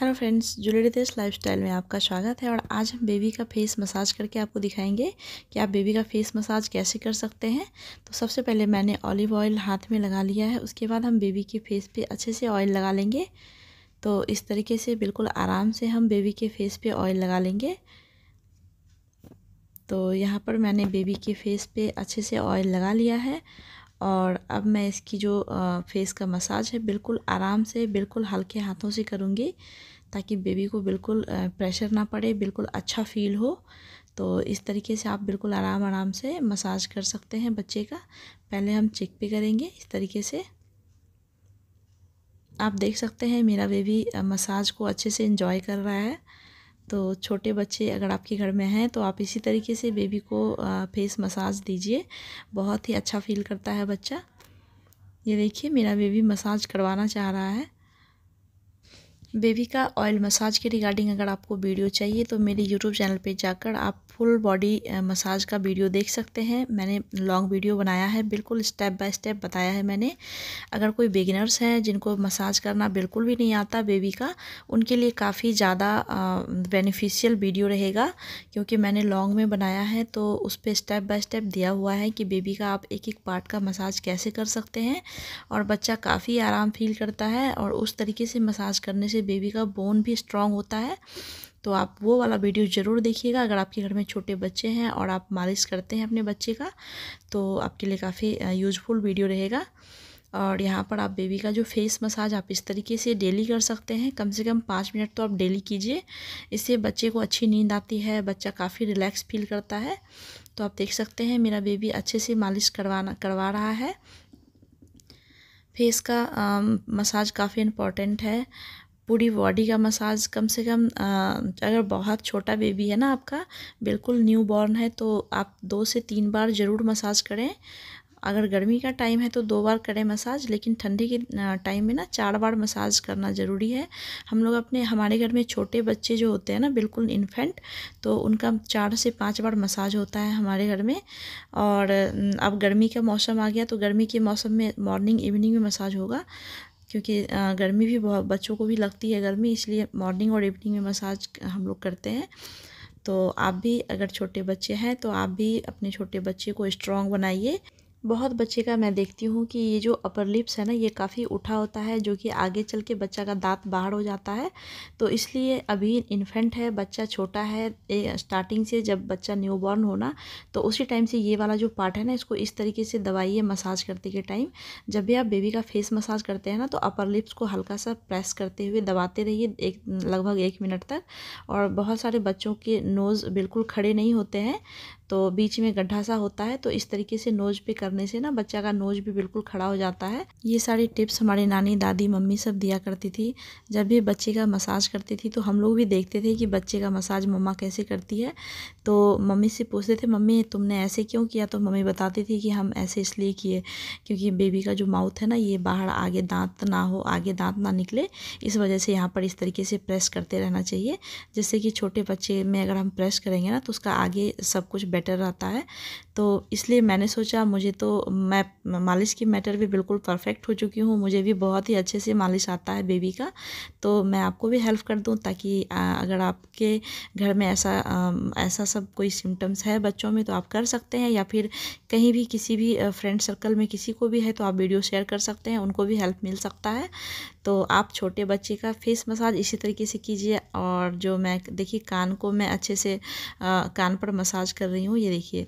hello friends जुले life lifestyle में आपका स्वागत है और आज हम बेबी का फेस मसाज करके आपको दिखाएंगे कि आप बेबी का फेस मसाज कैसे कर सकते हैं तो सबसे पहले मैंने ऑलिव ऑयल हाथ में लगा लिया है उसके बाद हम बेबी के फेस पे अच्छे से ऑयल लगा लेंगे तो इस तरीके से बिल्कुल आराम से हम बेबी के फेस पे ऑयल लगा लेंगे तो यहाँ पर मैंने बेबी के फेस पे अच्छे से ऑयल लगा लिया है और अब मैं इसकी जो फेस का मसाज है बिल्कुल आराम से बिल्कुल हल्के हाथों से करूँगी ताकि बेबी को बिल्कुल प्रेशर ना पड़े बिल्कुल अच्छा फील हो तो इस तरीके से आप बिल्कुल आराम आराम से मसाज कर सकते हैं बच्चे का पहले हम चेक भी करेंगे इस तरीके से आप देख सकते हैं मेरा बेबी मसाज को अच्छे से इंजॉय कर रहा है तो छोटे बच्चे अगर आपके घर में हैं तो आप इसी तरीके से बेबी को फेस मसाज दीजिए बहुत ही अच्छा फील करता है बच्चा ये देखिए मेरा बेबी मसाज करवाना चाह रहा है बेबी का ऑयल मसाज के रिगार्डिंग अगर आपको वीडियो चाहिए तो मेरे यूट्यूब चैनल पे जाकर आप फुल बॉडी मसाज का वीडियो देख सकते हैं मैंने लॉन्ग वीडियो बनाया है बिल्कुल स्टेप बाय स्टेप बताया है मैंने अगर कोई बिगिनर्स हैं जिनको मसाज करना बिल्कुल भी नहीं आता बेबी का उनके लिए काफ़ी ज़्यादा बेनिफिशियल वीडियो रहेगा क्योंकि मैंने लॉन्ग में बनाया है तो उस पर स्टेप बाय स्टेप दिया हुआ है कि बेबी का आप एक एक पार्ट का मसाज कैसे कर सकते हैं और बच्चा काफ़ी आराम फील करता है और उस तरीके से मसाज करने से से बेबी का बोन भी स्ट्रांग होता है तो आप वो वाला वीडियो ज़रूर देखिएगा अगर आपके घर में छोटे बच्चे हैं और आप मालिश करते हैं अपने बच्चे का तो आपके लिए काफ़ी यूजफुल वीडियो रहेगा और यहाँ पर आप बेबी का जो फेस मसाज आप इस तरीके से डेली कर सकते हैं कम से कम पाँच मिनट तो आप डेली कीजिए इससे बच्चे को अच्छी नींद आती है बच्चा काफ़ी रिलैक्स फील करता है तो आप देख सकते हैं मेरा बेबी अच्छे से मालिश करवाना करवा रहा है फेस का आ, मसाज काफ़ी इम्पॉर्टेंट है पूरी बॉडी का मसाज कम से कम अगर बहुत छोटा बेबी है ना आपका बिल्कुल न्यू बॉर्न है तो आप दो से तीन बार ज़रूर मसाज करें अगर गर्मी का टाइम है तो दो बार करें मसाज लेकिन ठंडी के टाइम में ना चार बार मसाज करना ज़रूरी है हम लोग अपने हमारे घर में छोटे बच्चे जो होते हैं ना बिल्कुल इन्फेंट तो उनका चार से पाँच बार मसाज होता है हमारे घर में और अब गर्मी का मौसम आ गया तो गर्मी के मौसम में मॉर्निंग इवनिंग में मसाज होगा क्योंकि गर्मी भी बहुत बच्चों को भी लगती है गर्मी इसलिए मॉर्निंग और इवनिंग में मसाज हम लोग करते हैं तो आप भी अगर छोटे बच्चे हैं तो आप भी अपने छोटे बच्चे को स्ट्रॉन्ग बनाइए बहुत बच्चे का मैं देखती हूँ कि ये जो अपर लिप्स है ना ये काफ़ी उठा होता है जो कि आगे चल के बच्चा का दांत बाहर हो जाता है तो इसलिए अभी इन्फेंट है बच्चा छोटा है स्टार्टिंग से जब बच्चा न्यू बॉर्न होना तो उसी टाइम से ये वाला जो पार्ट है ना इसको इस तरीके से दवाइए मसाज करते के टाइम जब भी आप बेबी का फेस मसाज करते हैं ना तो अपर लिप्स को हल्का सा प्रेस करते हुए दबाते रहिए एक लगभग एक मिनट तक और बहुत सारे बच्चों के नोज़ बिल्कुल खड़े नहीं होते हैं तो बीच में गड्ढा सा होता है तो इस तरीके से नोज पे करने से ना बच्चा का नोज भी बिल्कुल खड़ा हो जाता है ये सारी टिप्स हमारी नानी दादी मम्मी सब दिया करती थी जब भी बच्चे का मसाज करती थी तो हम लोग भी देखते थे कि बच्चे का मसाज मम्मा कैसे करती है तो मम्मी से पूछते थे मम्मी तुमने ऐसे क्यों किया तो मम्मी बताती थी कि हम ऐसे इसलिए किए क्योंकि बेबी का जो माउथ है ना ये बाहर आगे दांत ना हो आगे दांत ना निकले इस वजह से यहाँ पर इस तरीके से प्रेस करते रहना चाहिए जैसे कि छोटे बच्चे में अगर हम प्रेस करेंगे ना तो उसका आगे सब कुछ बेटर रहता है तो इसलिए मैंने सोचा मुझे तो मैं मालिश की मैटर भी बिल्कुल परफेक्ट हो चुकी हूँ मुझे भी बहुत ही अच्छे से मालिश आता है बेबी का तो मैं आपको भी हेल्प कर दूँ ताकि अगर आपके घर में ऐसा ऐसा सब कोई सिम्टम्स है बच्चों में तो आप कर सकते हैं या फिर कहीं भी किसी भी फ्रेंड सर्कल में किसी को भी है तो आप वीडियो शेयर कर सकते हैं उनको भी हेल्प मिल सकता है तो आप छोटे बच्चे का फेस मसाज इसी तरीके से कीजिए और जो मैं देखिए कान को मैं अच्छे से आ, कान पर मसाज कर रही हूँ हूँ ये देखिए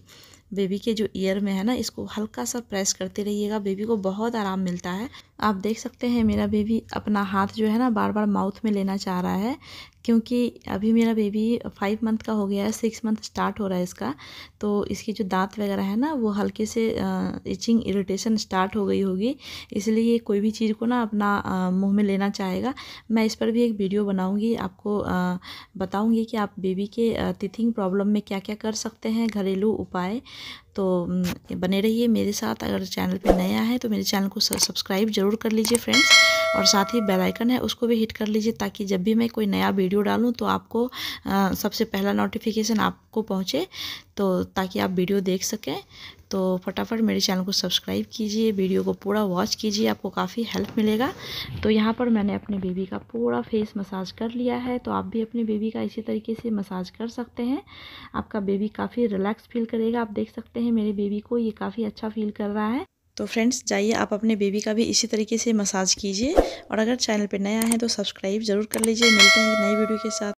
बेबी के जो ईयर में है ना इसको हल्का सा प्रेस करते रहिएगा बेबी को बहुत आराम मिलता है आप देख सकते हैं मेरा बेबी अपना हाथ जो है ना बार बार माउथ में लेना चाह रहा है क्योंकि अभी मेरा बेबी फाइव मंथ का हो गया है सिक्स मंथ स्टार्ट हो रहा है इसका तो इसकी जो दांत वगैरह है ना वो हल्के से इचिंग इरिटेशन स्टार्ट हो गई होगी इसलिए कोई भी चीज़ को ना अपना मुंह में लेना चाहेगा मैं इस पर भी एक वीडियो बनाऊंगी आपको बताऊंगी कि आप बेबी के टिथिंग प्रॉब्लम में क्या क्या कर सकते हैं घरेलू उपाय तो बने रहिए मेरे साथ अगर चैनल पे नया है तो मेरे चैनल को सब्सक्राइब जरूर कर लीजिए फ्रेंड्स और साथ ही बेल आइकन है उसको भी हिट कर लीजिए ताकि जब भी मैं कोई नया वीडियो डालूँ तो आपको सबसे पहला नोटिफिकेशन आपको पहुँचे तो ताकि आप वीडियो देख सकें तो फटाफट मेरे चैनल को सब्सक्राइब कीजिए वीडियो को पूरा वॉच कीजिए आपको काफ़ी हेल्प मिलेगा तो यहाँ पर मैंने अपने बेबी का पूरा फेस मसाज कर लिया है तो आप भी अपने बेबी का इसी तरीके से मसाज कर सकते हैं आपका बेबी काफ़ी रिलैक्स फील करेगा आप देख सकते हैं मेरे बेबी को ये काफ़ी अच्छा फील कर रहा है तो फ्रेंड्स जाइए आप अपने बेबी का भी इसी तरीके से मसाज कीजिए और अगर चैनल पर नया है तो सब्सक्राइब ज़रूर कर लीजिए मिलते हैं नई वीडियो के साथ